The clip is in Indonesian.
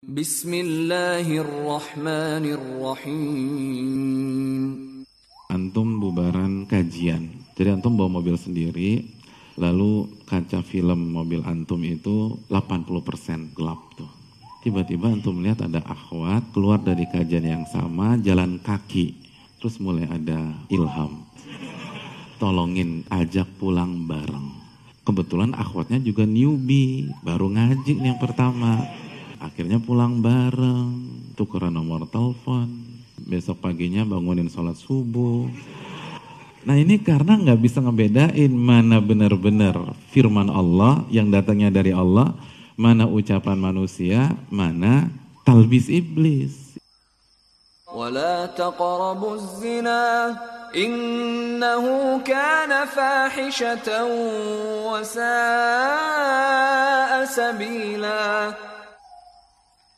Bismillahirrahmanirrahim. Antum bubaran kajian. Jadi antum bawa mobil sendiri, lalu kaca film mobil antum itu 80% gelap tuh. Tiba-tiba antum lihat ada akhwat keluar dari kajian yang sama jalan kaki. Terus mulai ada ilham. Tolongin ajak pulang bareng. Kebetulan akhwatnya juga newbie, baru ngaji yang pertama akhirnya pulang bareng, tukeran nomor telepon, besok paginya bangunin sholat subuh. Nah ini karena nggak bisa ngebedain mana benar-benar firman Allah yang datangnya dari Allah, mana ucapan manusia, mana talbis iblis. ولا تقربوا الزنا إنه كان فاحشة وساء سبيلاً